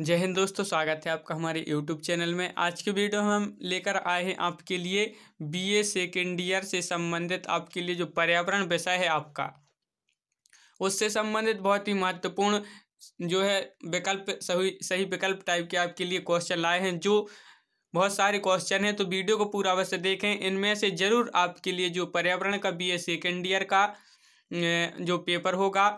जय हिंद दोस्तों स्वागत है आपका हमारे यूट्यूब चैनल में आज के वीडियो में हम लेकर आए हैं आपके लिए ए सेकेंड ईयर से संबंधित आपके लिए जो पर्यावरण विषय है आपका उससे संबंधित बहुत ही महत्वपूर्ण जो है विकल्प सही सही विकल्प टाइप के आपके लिए क्वेश्चन लाए हैं जो बहुत सारे क्वेश्चन हैं तो वीडियो को पूरा अवश्य देखें इनमें से ज़रूर आपके लिए जो पर्यावरण का बी ए सेकेंड ईयर का जो पेपर होगा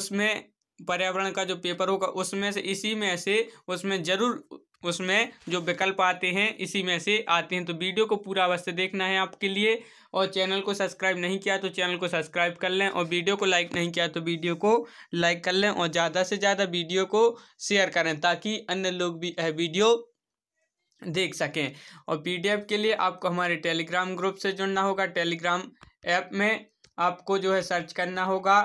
उसमें पर्यावरण का जो पेपर होगा उसमें से इसी में से उसमें ज़रूर उसमें जो विकल्प आते हैं इसी में से आते हैं तो वीडियो को पूरा अवश्य देखना है आपके लिए और चैनल को सब्सक्राइब नहीं किया तो चैनल को सब्सक्राइब कर लें और वीडियो को लाइक नहीं किया तो वीडियो को लाइक कर लें और ज़्यादा से ज़्यादा वीडियो को शेयर करें ताकि अन्य लोग भी यह वीडियो देख सकें और पी के लिए आपको हमारे टेलीग्राम ग्रुप से जुड़ना होगा टेलीग्राम ऐप में आपको जो है सर्च करना होगा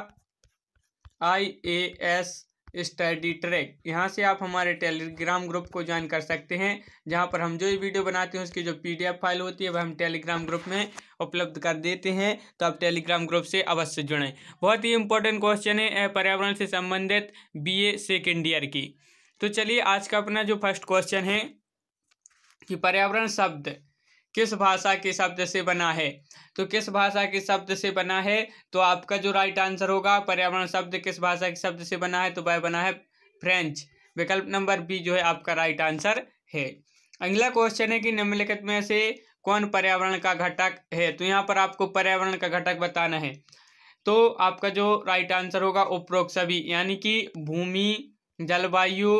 I A S study track यहाँ से आप हमारे टेलीग्राम ग्रुप को ज्वाइन कर सकते हैं जहाँ पर हम जो भी वीडियो बनाते हैं उसकी जो पीडीएफ फाइल होती है वह हम टेलीग्राम ग्रुप में उपलब्ध कर देते हैं तो आप टेलीग्राम ग्रुप से अवश्य जुड़ें बहुत ही इंपॉर्टेंट क्वेश्चन है पर्यावरण से संबंधित बी ए सेकेंड ईयर की तो चलिए आज का अपना जो फर्स्ट क्वेश्चन है कि पर्यावरण शब्द किस भाषा के शब्द से बना है तो किस भाषा के शब्द से बना है तो आपका जो राइट आंसर होगा पर्यावरण शब्द किस भाषा के शब्द से बना है तो वह बना है फ्रेंच विकल्प नंबर बी जो है आपका राइट आंसर है अगला क्वेश्चन है कि निम्नलिखित में से कौन पर्यावरण का घटक है तो यहाँ पर आपको पर्यावरण का घटक बताना है तो आपका जो राइट आंसर होगा उपरोक्त सभी यानी कि भूमि जलवायु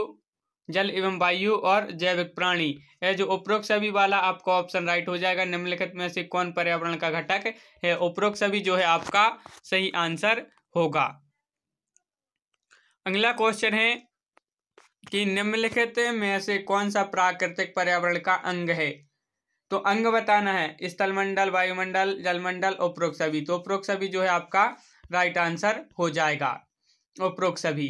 जल एवं वायु और जैविक प्राणी है जो उपरोक्त सभी वाला आपका ऑप्शन राइट हो जाएगा निम्नलिखित में से कौन पर्यावरण का घटक है उपरोक्त सभी जो है आपका सही आंसर होगा अगला क्वेश्चन है कि निम्नलिखित में से कौन सा प्राकृतिक पर्यावरण का अंग है तो अंग बताना है स्थलमंडल वायुमंडल जलमंडल उपरोक्त सभी तो उपरोक्त सभी जो है आपका राइट आंसर हो जाएगा उपरोक्त सभी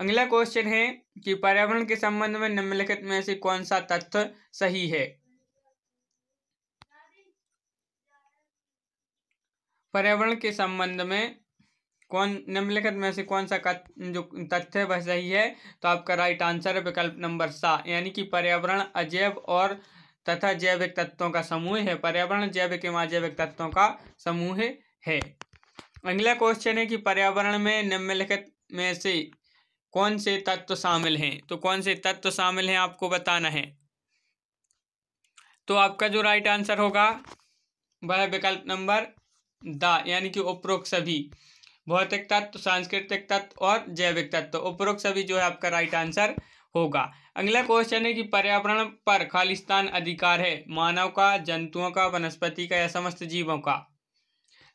अगला क्वेश्चन है कि पर्यावरण के संबंध में निम्नलिखित में से कौन सा तथ्य सही है पर्यावरण के संबंध में कौन निम्नलिखित में से कौन सा जो तथ्य वह सही है तो आपका राइट आंसर है विकल्प नंबर सा यानी कि पर्यावरण अजैव और तथा जैविक तत्वों का समूह है पर्यावरण जैविक एवं अजैविक तत्वों का समूह है अगला क्वेश्चन है कि पर्यावरण में निम्नलिखित में से कौन से तत्व शामिल हैं तो कौन से तत्व शामिल हैं आपको बताना है तो आपका जो राइट आंसर होगा वह विकल्प नंबर द यानी कि उपरोक्त सभी भौतिक तत्व सांस्कृतिक तत्व और जैविक तत्व उपरोक्त सभी जो है आपका राइट आंसर होगा अगला क्वेश्चन है कि पर्यावरण पर खालिस्तान अधिकार है मानव का जंतुओं का वनस्पति का या समस्त जीवों का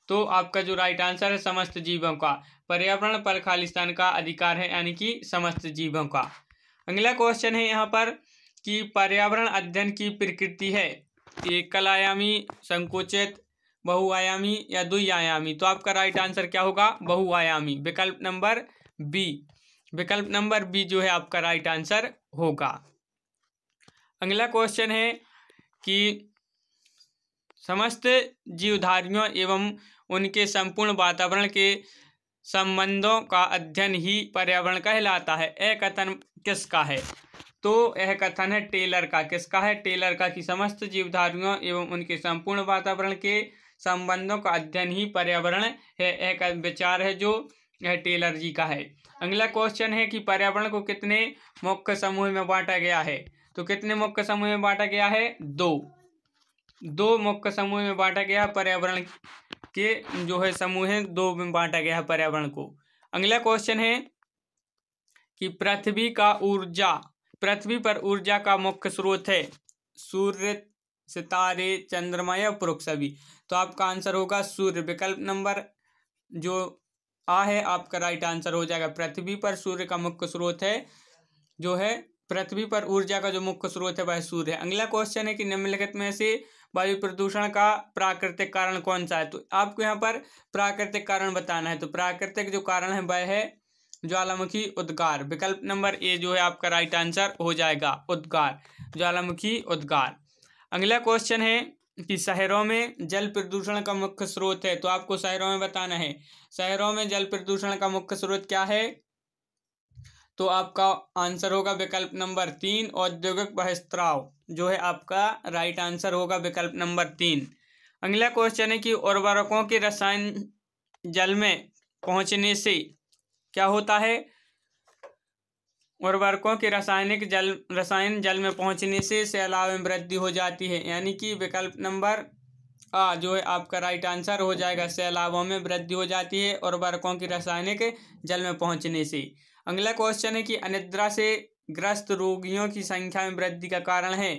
तो आपका जो राइट आंसर है समस्त जीवों का पर्यावरण पर खालिस्तान का अधिकार है यानी कि समस्त जीवों का अगला क्वेश्चन है यहाँ पर कि पर्यावरण अध्ययन की प्रकृति है आयामी संकुचित बहुआयामी या द्वियायामी तो आपका राइट आंसर क्या होगा बहुआयामी विकल्प नंबर बी विकल्प नंबर बी जो है आपका राइट आंसर होगा अगला क्वेश्चन है कि समस्त जीवधारियों एवं उनके संपूर्ण वातावरण के संबंधों का अध्ययन ही पर्यावरण कहलाता है यह कथन किसका है तो यह कथन है टेलर का किसका है टेलर का कि समस्त जीवधारियों एवं उनके संपूर्ण वातावरण के संबंधों का अध्ययन ही पर्यावरण है यह विचार है जो यह टेलर जी का है अगला क्वेश्चन है कि पर्यावरण को कितने मुख्य समूह में बांटा गया है तो कितने मुख्य समूह में बांटा गया है दो दो मुख्य समूह में बांटा गया पर्यावरण के जो है समूह दो में बांटा गया है पर्यावरण को अगला क्वेश्चन है कि पृथ्वी का ऊर्जा पृथ्वी पर ऊर्जा का मुख्य स्रोत है सूर्य सितारे चंद्रमा या पुरुष सभी तो आपका आंसर होगा सूर्य विकल्प नंबर जो आ है आपका राइट आंसर हो जाएगा पृथ्वी पर सूर्य का मुख्य स्रोत है जो है पृथ्वी पर ऊर्जा का जो मुख्य स्रोत है वह सूर्य है अगला क्वेश्चन है कि निम्नलिखित में से वायु प्रदूषण का प्राकृतिक कारण कौन सा है तो आपको यहाँ पर प्राकृतिक कारण बताना है तो प्राकृतिक जो कारण है वह है ज्वालामुखी उद्गार विकल्प नंबर ए जो है आपका राइट आंसर हो जाएगा उद्गार ज्वालामुखी उद्गार अगला क्वेश्चन है कि शहरों में जल प्रदूषण का मुख्य स्रोत है तो आपको शहरों में बताना है शहरों में जल प्रदूषण का मुख्य स्रोत क्या है तो आपका आंसर होगा विकल्प नंबर तीन औद्योगिक बहिस्त्राव जो है आपका राइट आंसर होगा विकल्प नंबर तीन अगला क्वेश्चन है कि उर्वरकों के रसायन जल में पहुंचने से क्या होता है उर्वरकों के रासायनिक जल रसायन जल में पहुंचने से सैलाब में वृद्धि हो जाती है यानी कि विकल्प नंबर आ जो है आपका राइट आंसर हो जाएगा सैलाबों में वृद्धि हो जाती है उर्वरकों की रासायनिक जल में पहुंचने से अगला क्वेश्चन है कि अनिद्रा से ग्रस्त रोगियों की संख्या में वृद्धि का कारण है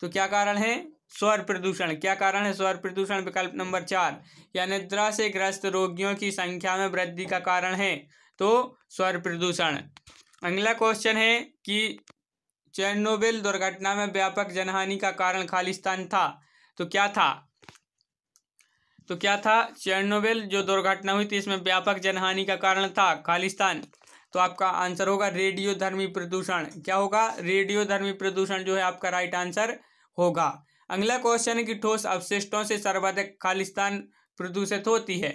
तो क्या कारण है स्वर प्रदूषण क्या कारण है स्वर प्रदूषण विकल्प नंबर चार या निद्रा से ग्रस्त रोगियों की संख्या में वृद्धि का कारण है तो स्वर प्रदूषण अगला क्वेश्चन है कि चेर्नोबिल दुर्घटना में व्यापक जनहानि का कारण खालिस्तान था तो क्या था तो क्या था चेर्नोबिल जो दुर्घटना हुई थी इसमें व्यापक जनहानि का कारण था खालिस्तान तो आपका आंसर होगा रेडियोधर्मी प्रदूषण क्या होगा रेडियोधर्मी प्रदूषण जो है आपका राइट आंसर होगा अगला क्वेश्चन है कि ठोस अवशिष्टों से सर्वाधिक खालिस्तान प्रदूषित होती है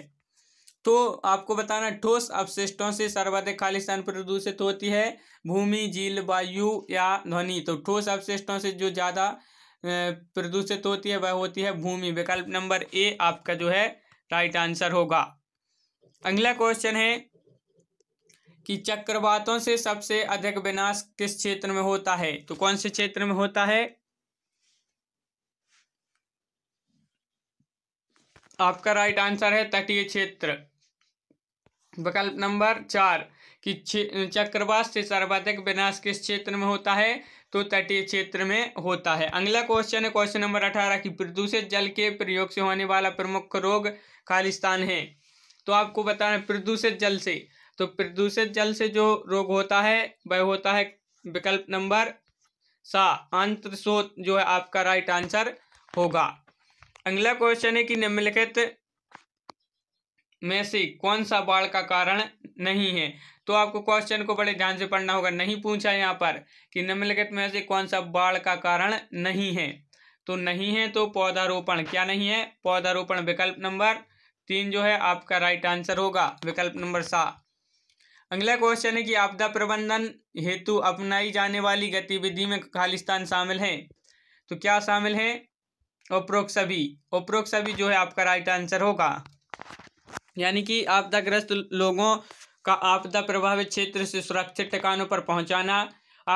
तो आपको बताना ठोस अवशिष्टों से सर्वाधिक खालिस्तान प्रदूषित होती है भूमि झील वायु या ध्वनि तो ठोस अवशिष्टों से जो ज़्यादा प्रदूषित होती है वह होती है भूमि विकल्प नंबर ए आपका जो है राइट आंसर होगा अगला क्वेश्चन है कि चक्रवातों से सबसे अधिक विनाश किस क्षेत्र में होता है तो कौन से क्षेत्र में होता है आपका राइट आंसर है तटीय क्षेत्र विकल्प नंबर चार कि चक्रवात से सर्वाधिक विनाश किस क्षेत्र में होता है तो तटीय क्षेत्र में होता है अगला क्वेश्चन है क्वेश्चन नंबर अठारह की प्रदूषित जल के प्रयोग से होने वाला प्रमुख रोग खालिस्तान है तो आपको बताना प्रदूषित जल से तो प्रदूषित जल से जो रोग होता है वह होता है विकल्प नंबर सा आंत्र शोध जो है आपका राइट आंसर होगा अगला क्वेश्चन है कि निम्नलिखित में से कौन सा बाढ़ का कारण नहीं है तो आपको क्वेश्चन को बड़े ध्यान से पढ़ना होगा नहीं पूछा यहाँ पर कि निम्नलिखित में से कौन सा बाढ़ का कारण नहीं है तो नहीं है तो पौधारोपण क्या नहीं है पौधारोपण विकल्प नंबर तीन जो है आपका राइट आंसर होगा विकल्प नंबर सात अगला क्वेश्चन है कि आपदा प्रबंधन हेतु अपनाई जाने वाली गतिविधि में खालिस्तान शामिल है तो क्या शामिल है उपरोक्त सभी उपरोक्त सभी जो है आपका राइट आंसर होगा यानी कि आपदाग्रस्त लोगों का आपदा प्रभावित क्षेत्र से सुरक्षित ठिकानों पर पहुंचाना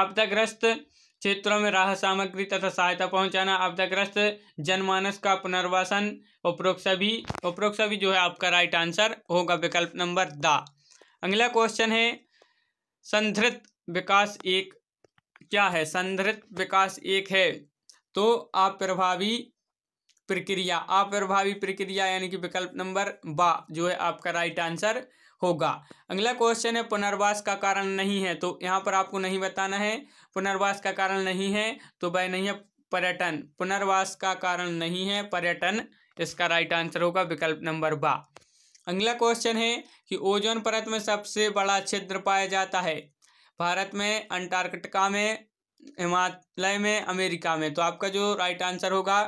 आपदाग्रस्त क्षेत्रों में राहत सामग्री तथा सहायता पहुंचाना आपदाग्रस्त जनमानस का पुनर्वासन उपरोक्त सभी उपरोक्त सभी जो है आपका राइट आंसर होगा विकल्प नंबर दा अगला क्वेश्चन है संधृत विकास एक क्या है संधृत विकास एक है तो अप्रभावी प्रक्रिया अप्रभावी प्रक्रिया यानी कि विकल्प नंबर बा जो है आपका राइट आंसर होगा अगला क्वेश्चन है पुनर्वास का कारण नहीं है तो यहाँ पर आपको नहीं बताना है पुनर्वास का कारण नहीं है तो वह नहीं है पर्यटन पुनर्वास का कारण नहीं है पर्यटन इसका राइट आंसर होगा विकल्प नंबर बा अगला क्वेश्चन है कि ओजोन परत में सबसे बड़ा छिद्र पाया जाता है भारत में अंटार्कटिका में हिमालय में अमेरिका में तो आपका जो राइट आंसर होगा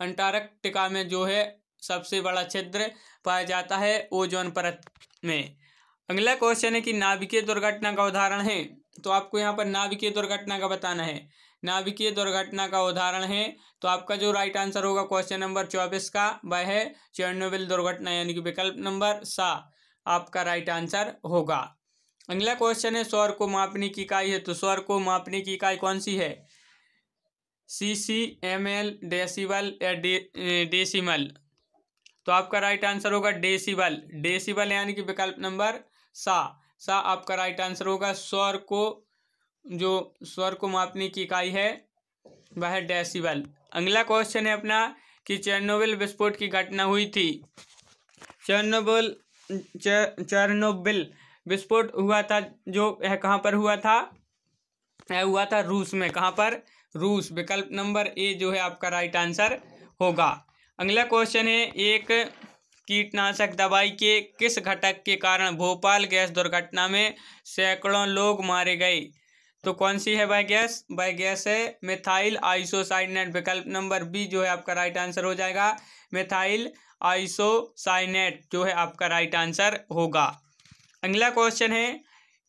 अंटार्कटिका में जो है सबसे बड़ा छिद्र पाया जाता है ओजोन परत में अगला क्वेश्चन है कि नाभिकीय दुर्घटना का उदाहरण है तो आपको यहाँ पर नाभिकीय दुर्घटना का बताना है नाभिकीय दुर्घटना का उदाहरण है तो आपका जो राइट आंसर होगा क्वेश्चन नंबर चौबीस का वह है चेरनोबिल दुर्घटना यानी कि विकल्प नंबर सा आपका राइट आंसर होगा अगला क्वेश्चन है स्वर को मापने की इकाई है तो स्वर को मापने की इकाई कौन सी है C C M L decibel या डे डेसीमल eh, तो आपका राइट आंसर होगा डेसीबल डेसीबल यानी कि विकल्प नंबर सा सा आपका राइट आंसर होगा स्वर को जो स्वर को मापने की इकाई है वह डेसिबल अगला क्वेश्चन है अपना कि चेरनोबिल विस्फोट की घटना हुई थी चेरनोबिल चेरनोबिल विस्फोट हुआ था जो यह कहाँ पर हुआ था यह हुआ था रूस में कहाँ पर रूस विकल्प नंबर ए जो है आपका राइट आंसर होगा अगला क्वेश्चन है एक कीटनाशक दवाई के किस घटक के कारण भोपाल गैस दुर्घटना में सैकड़ों लोग मारे गए तो कौन सी है बाय गैस बाय गैस है मेथाइल आइसोसाइनेट विकल्प नंबर बी जो है आपका राइट आंसर हो जाएगा मेथाइल आइसोसाइनेट जो है आपका राइट आंसर होगा अगला क्वेश्चन है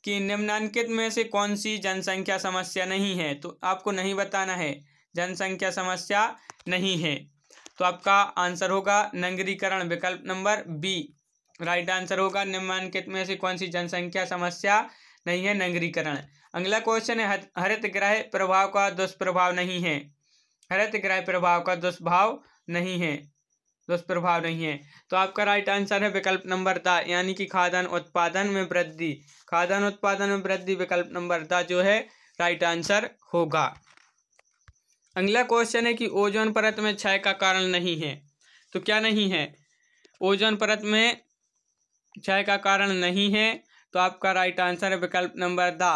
कि निम्नांकित में से कौन सी जनसंख्या समस्या नहीं है तो आपको नहीं बताना है जनसंख्या समस्या नहीं है तो आपका आंसर होगा नगरीकरण विकल्प नंबर बी राइट आंसर होगा निम्नांकित में से कौन सी जनसंख्या समस्या नहीं है नगरीकरण अगला क्वेश्चन है हरित ग्रह प्रभाव का दुष्प्रभाव नहीं है हरित ग्रह प्रभाव का दुष्प्रभाव नहीं है दुष्प्रभाव नहीं है तो आपका राइट आंसर है विकल्प नंबर था यानी कि खाद्यान्न उत्पादन में वृद्धि खाद्यान्न उत्पादन में वृद्धि विकल्प नंबर था जो है राइट आंसर होगा अगला क्वेश्चन है कि ओजोन परत में क्षय का कारण नहीं है तो क्या नहीं है ओजोन परत में क्षय का कारण नहीं है तो आपका राइट आंसर है विकल्प नंबर द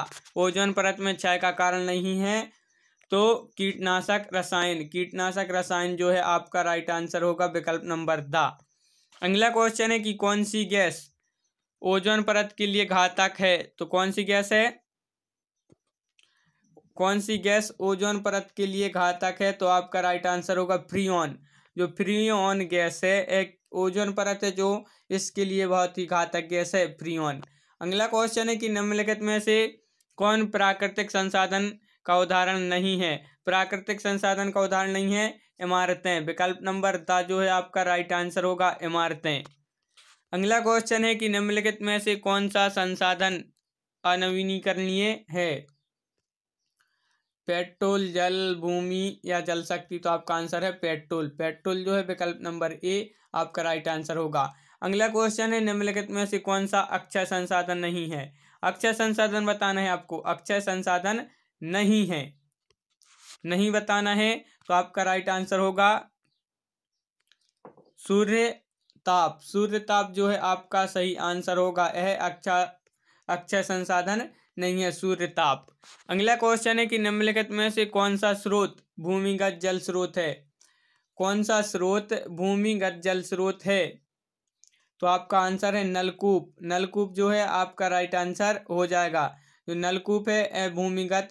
ओजोन परत में क्षय का कारण नहीं है तो कीटनाशक रसायन कीटनाशक रसायन जो है आपका राइट आंसर होगा विकल्प नंबर द अगला क्वेश्चन है कि कौन सी गैस ओजोन परत के लिए घातक है तो कौन सी गैस है कौन सी गैस ओजोन परत के लिए घातक है तो आपका राइट आंसर होगा फ्रीऑन जो फ्रीऑन गैस है एक ओजोन परत है जो इसके लिए बहुत ही घातक गैस है फ्रीऑन अगला क्वेश्चन है कि निम्नलिखित में से कौन प्राकृतिक संसाधन का उदाहरण नहीं है प्राकृतिक संसाधन का उदाहरण नहीं है इमारतें विकल्प नंबर द जो है आपका राइट आंसर होगा इमारतें अगला क्वेश्चन है कि निम्नलिखित में से कौन सा संसाधन अनवीनीकरणीय है पेट्रोल जल भूमि या जल शक्ति तो आपका आंसर है पेट्रोल पेट्रोल जो है विकल्प नंबर ए आपका राइट आंसर होगा अगला क्वेश्चन है निम्नलिखित में से कौन सा अक्षय संसाधन नहीं है अक्षय संसाधन बताना है आपको अक्षय संसाधन नहीं है नहीं बताना है तो आपका राइट आंसर होगा सूर्य ताप सूर्य ताप जो है आपका सही आंसर होगा यह अक्षा अक्षय संसाधन नहीं है सूर्य ताप अगला क्वेश्चन है कि निम्नलिखित में से कौन सा स्रोत भूमिगत जल स्रोत है कौन सा स्रोत भूमिगत जल स्रोत है तो आपका आंसर है नलकूप नलकूप जो है आपका राइट आंसर हो जाएगा जो नलकूप है भूमिगत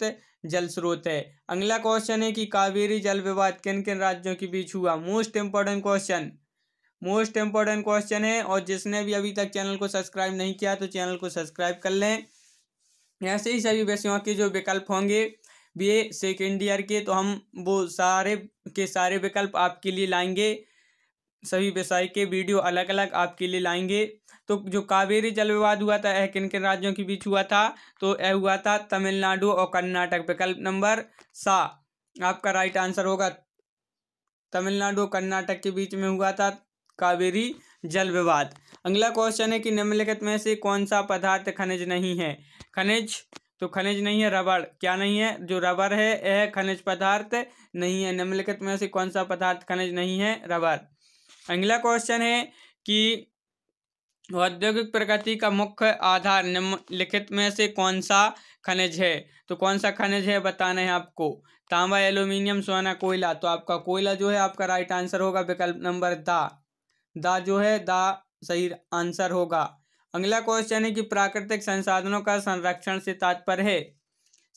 जल स्रोत है अगला क्वेश्चन है कि कावेरी जल विवाद किन किन राज्यों के बीच हुआ most important question most important question है और जिसने भी अभी तक चैनल को सब्सक्राइब नहीं किया तो चैनल को सब्सक्राइब कर लें ऐसे ही सभी विषयों के जो विकल्प होंगे बी ए सेकेंड ईयर के तो हम वो सारे के सारे विकल्प आपके लिए लाएंगे सभी व्यवसाय के वीडियो अलग अलग आपके लिए लाएंगे तो जो कावेरी जल विवाद हुआ था यह किन किन राज्यों के बीच हुआ था तो यह हुआ था तमिलनाडु और कर्नाटक विकल्प नंबर सा आपका राइट आंसर होगा तमिलनाडु और कर्नाटक के बीच में हुआ था कावेरी जल विवाद अगला क्वेश्चन है कि निम्नलिखित में से कौन सा पदार्थ खनिज नहीं है खनिज तो खनिज नहीं है रबड़ क्या नहीं है जो रबड़ है यह खनिज पदार्थ नहीं है निम्नलिखित में से कौन सा पदार्थ खनिज नहीं है रबड़ अगला क्वेश्चन है कि औद्योगिक प्रगति का मुख्य आधार निम्नलिखित में से कौन सा खनिज है तो कौन सा खनिज है बताना है आपको तांबा एल्यूमिनियम सोना कोयला तो आपका कोयला जो है आपका राइट आंसर होगा विकल्प नंबर दा दा जो है दा सही आंसर होगा अगला क्वेश्चन है कि प्राकृतिक संसाधनों का संरक्षण से तात्पर्य है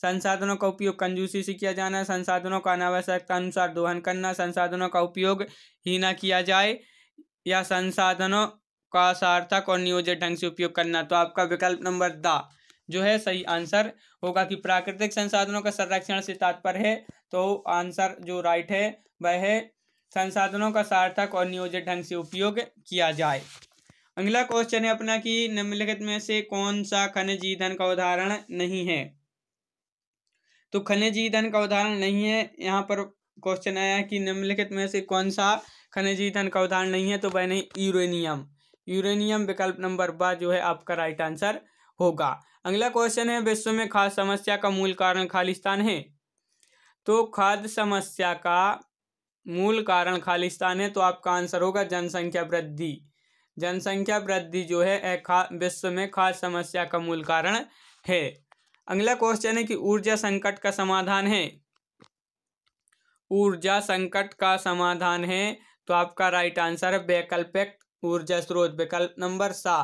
संसाधनों का उपयोग कंजूसी से किया जाना संसाधनों का अनावश्यकता अनुसार दोहन करना संसाधनों का उपयोग ही ना किया जाए या संसाधनों का सार्थक और नियोजित ढंग से उपयोग करना तो आपका विकल्प नंबर द जो है सही आंसर होगा कि प्राकृतिक संसाधनों का संरक्षण से तात्पर्य है तो आंसर जो राइट है वह है संसाधनों का सार्थक और नियोजित ढंग से उपयोग किया जाए अगला क्वेश्चन है अपना कि निम्नलिखित में से कौन सा खनिज ईंधन का उदाहरण नहीं है तो खनिज ईंधन का उदाहरण नहीं है यहाँ पर क्वेश्चन आया कि निम्नलिखित में से कौन सा खनिज ईंधन का उदाहरण नहीं है तो वह नहीं यूरेनियम यूरेनियम विकल्प नंबर ब जो है आपका राइट आंसर होगा अगला क्वेश्चन है विश्व में खाद्य समस्या का मूल कारण खालिस्तान है तो खाद्य समस्या का मूल कारण खालिस्तान है तो आपका आंसर होगा जनसंख्या वृद्धि जनसंख्या वृद्धि जो है विश्व में खाद्य समस्या का मूल कारण है अगला क्वेश्चन है कि ऊर्जा संकट का समाधान है ऊर्जा संकट का समाधान है तो आपका राइट आंसर है वैकल्पिक ऊर्जा स्रोत विकल्प नंबर सा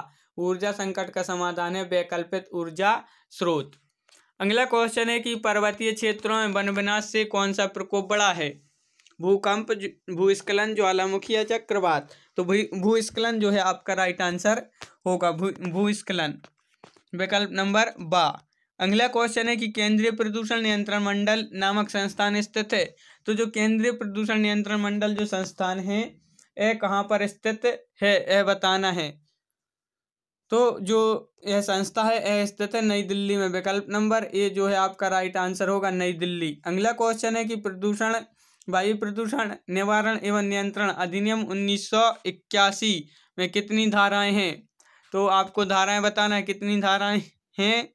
ऊर्जा संकट का समाधान है वैकल्पिक ऊर्जा स्रोत अगला क्वेश्चन है कि पर्वतीय क्षेत्रों में वन विनाश से कौन सा प्रकोप बड़ा है भूकंप भूस्खलन ज्वालामुखी या चक्रवात तो भूस्खलन जो है आपका राइट आंसर होगा भू भूस्खलन विकल्प नंबर बा अगला क्वेश्चन है कि केंद्रीय प्रदूषण नियंत्रण मंडल नामक संस्थान स्थित है तो जो केंद्रीय प्रदूषण नियंत्रण मंडल जो संस्थान है यह कहाँ पर स्थित है यह बताना है तो जो यह संस्था है यह स्थित है नई दिल्ली में विकल्प नंबर ए जो है आपका राइट आंसर होगा नई दिल्ली अगला क्वेश्चन है कि प्रदूषण वायु प्रदूषण निवारण एवं नियंत्रण अधिनियम उन्नीस में कितनी धाराएं हैं तो आपको धाराएं बताना है कितनी धाराएं हैं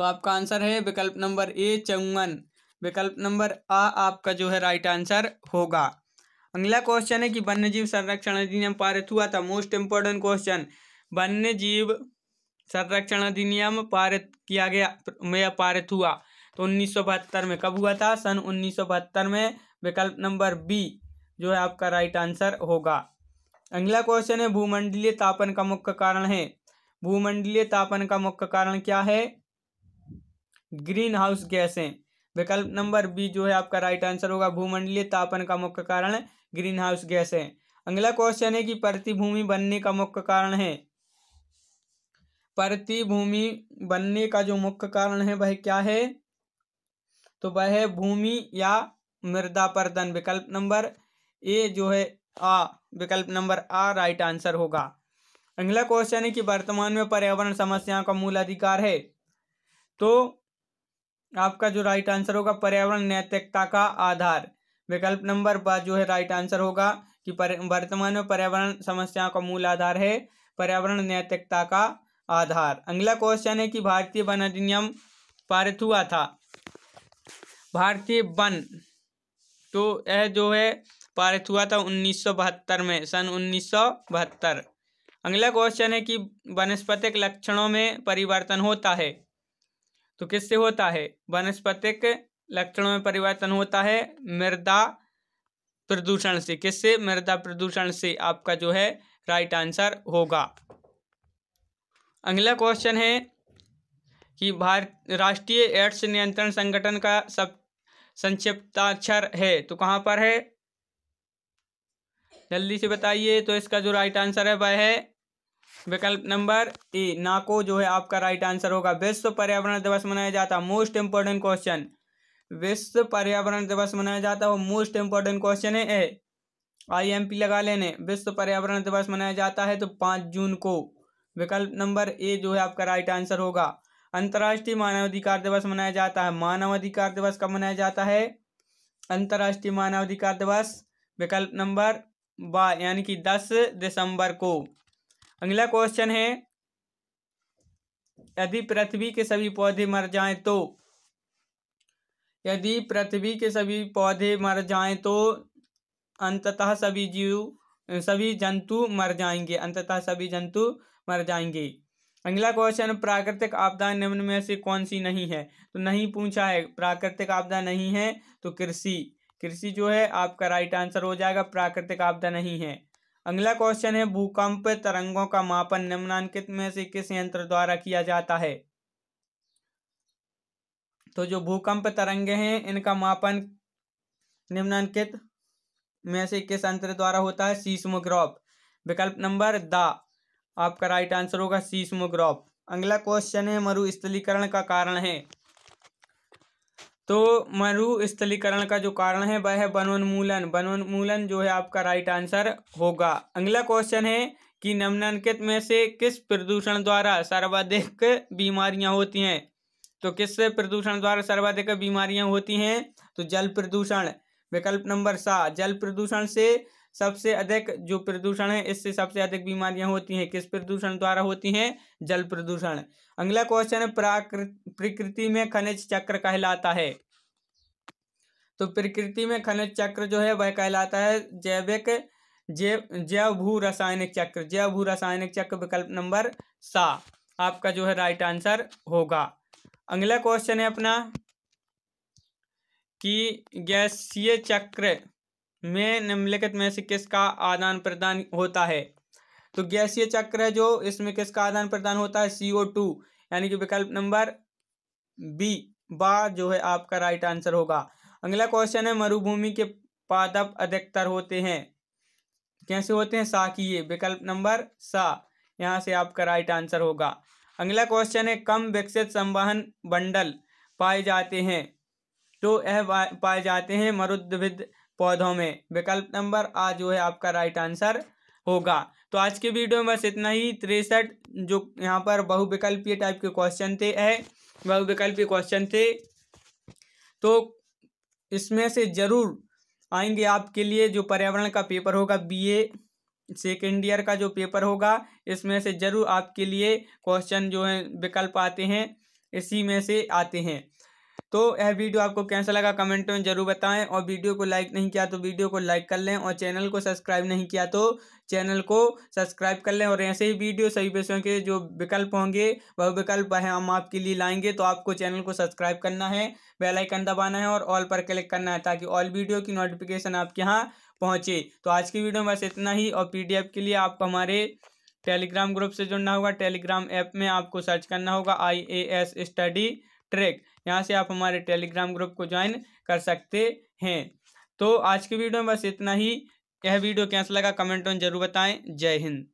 तो आपका आंसर है विकल्प नंबर ए चौवन विकल्प नंबर आ आपका जो है राइट आंसर होगा अगला क्वेश्चन है कि वन्यजीव संरक्षण अधिनियम पारित हुआ था मोस्ट इम्पोर्टेंट क्वेश्चन वन्यजीव संरक्षण अधिनियम पारित किया गया में पारित हुआ तो उन्नीस में कब हुआ था सन उन्नीस में विकल्प नंबर बी जो है आपका राइट आंसर होगा अगला क्वेश्चन है भूमंडलीय तापन का मुख्य कारण है भूमंडलीय तापन का मुख्य कारण क्या है ग्रीन हाउस गैसें विकल्प नंबर बी जो है आपका राइट आंसर होगा भूमंडलीय तापन का मुख्य कारण ग्रीन हाउस गैस है अगला क्वेश्चन है कि प्रतिभूमि बनने का मुख्य कारण है प्रतिभूमि बनने का जो मुख्य कारण है वह क्या है तो वह भूमि या मृदा पर्दन विकल्प नंबर ए जो है आ विकल्प नंबर आ राइट आंसर होगा अगला क्वेश्चन है कि वर्तमान में पर्यावरण समस्याओं का मूल अधिकार है तो आपका जो राइट आंसर होगा पर्यावरण नैतिकता का आधार विकल्प नंबर ब जो है राइट आंसर होगा कि वर्तमान में पर्यावरण समस्याओं का मूल आधार है पर्यावरण नैतिकता का आधार अगला क्वेश्चन है कि भारतीय वन अधिनियम पारित हुआ था भारतीय वन तो यह जो है पारित हुआ था उन्नीस में सन उन्नीस अगला क्वेश्चन है कि वनस्पतिक लक्षणों में परिवर्तन होता है तो किससे होता है वनस्पतिक लक्षणों में परिवर्तन होता है मृदा प्रदूषण से किससे मृदा प्रदूषण से आपका जो है राइट आंसर होगा अगला क्वेश्चन है कि भारत राष्ट्रीय एड्स नियंत्रण संगठन का सब संक्षिप्ताक्षर है तो कहाँ पर है जल्दी से बताइए तो इसका जो राइट आंसर है वह है विकल्प नंबर ए नाको जो है आपका राइट आंसर होगा विश्व पर्यावरण दिवस मनाया जाता है मोस्ट इंपॉर्टेंट क्वेश्चन विश्व पर्यावरण दिवस मनाया जाता है वो मोस्ट इंपॉर्टेंट क्वेश्चन है ए आई एम पी लगा लेने विश्व पर्यावरण दिवस मनाया जाता है तो पाँच जून को विकल्प नंबर ए जो है आपका राइट आंसर होगा अंतर्राष्ट्रीय मानवाधिकार दिवस मनाया जाता है मानवाधिकार दिवस कब मनाया जाता है अंतर्राष्ट्रीय मानवाधिकार दिवस विकल्प नंबर बा यानी कि दस दिसंबर को अगला क्वेश्चन है यदि पृथ्वी के सभी पौधे मर जाएं तो यदि पृथ्वी के सभी पौधे मर जाएं तो अंततः सभी जीव सभी जंतु मर जाएंगे अंततः सभी जंतु मर जाएंगे अगला क्वेश्चन प्राकृतिक आपदा निम्न में से कौन सी नहीं है तो नहीं पूछा है प्राकृतिक आपदा नहीं है तो कृषि कृषि जो है आपका राइट आंसर हो जाएगा प्राकृतिक आपदा नहीं है अगला क्वेश्चन है भूकंप तरंगों का मापन निम्नांकित में से किस यंत्र द्वारा किया जाता है तो जो भूकंप तरंगे हैं इनका मापन निम्नांकित में से किस यंत्र द्वारा होता है सीस्मोग्राफ विकल्प नंबर द आपका राइट आंसर होगा सीस्मोग्राफ अगला क्वेश्चन है मरुस्थलीकरण का कारण है तो मरुस्थलीकरण का जो कारण है वह है वनोन्मूलन वनोन्मूलन जो है आपका राइट आंसर होगा अगला क्वेश्चन है कि निम्नलिखित में से किस प्रदूषण द्वारा सर्वाधिक बीमारियां होती हैं तो किस प्रदूषण द्वारा सर्वाधिक बीमारियां होती हैं तो जल प्रदूषण विकल्प नंबर सात जल प्रदूषण से सबसे अधिक जो प्रदूषण है इससे सबसे अधिक बीमारियां होती हैं किस प्रदूषण द्वारा होती हैं जल प्रदूषण अगला क्वेश्चन है प्रकृति में खनिज चक्र कहलाता है तो प्रकृति में खनिज चक्र जो है वह कहलाता है जैविक जैव जैव भू रासायनिक चक्र जैव भू रासायनिक चक्र विकल्प नंबर सा आपका जो है राइट आंसर होगा अगला क्वेश्चन है अपना कि गैसीय चक्र में निम्नलिखित में से किसका आदान प्रदान होता है तो गैसीय चक्र है जो इसमें किसका आदान प्रदान होता है सीओ टू यानी कि विकल्प नंबर बी बा जो है आपका राइट आंसर होगा अगला क्वेश्चन है मरुभूमि के पादप अधिकतर होते हैं कैसे होते हैं साकीय विकल्प नंबर सा यहाँ से आपका राइट आंसर होगा अगला क्वेश्चन है कम विकसित संवहन बंडल पाए जाते हैं तो यह पाए जाते हैं मरुद्विद पौधों में विकल्प नंबर आ जो है आपका राइट आंसर होगा तो आज के वीडियो में बस इतना ही तिरसठ जो यहाँ पर बहुविकल्पीय टाइप के क्वेश्चन थे है बहुविकल्पीय क्वेश्चन थे तो इसमें से ज़रूर आएंगे आपके लिए जो पर्यावरण का पेपर होगा बी ए सेकेंड ईयर का जो पेपर होगा इसमें से ज़रूर आपके लिए क्वेश्चन जो है विकल्प आते हैं इसी में से आते हैं तो यह वीडियो आपको कैसा लगा कमेंट में ज़रूर बताएं और वीडियो को लाइक नहीं किया तो वीडियो को लाइक कर लें और चैनल को सब्सक्राइब नहीं किया तो चैनल को सब्सक्राइब कर लें और ऐसे ही वीडियो सभी विषयों के जो विकल्प होंगे वह विकल्प है हम आपके लिए लाएंगे तो आपको चैनल को सब्सक्राइब करना है बेल आइकन दबाना है और ऑल पर क्लिक करना है ताकि ऑल वीडियो की नोटिफिकेशन आपके यहाँ पहुँचे तो आज की वीडियो में बस इतना ही और पी के लिए आपको हमारे टेलीग्राम ग्रुप से जुड़ना होगा टेलीग्राम ऐप में आपको सर्च करना होगा आई स्टडी ट्रैक यहाँ से आप हमारे टेलीग्राम ग्रुप को ज्वाइन कर सकते हैं तो आज की वीडियो में बस इतना ही यह वीडियो कैसा लगा कमेंट में जरूर बताएं जय हिंद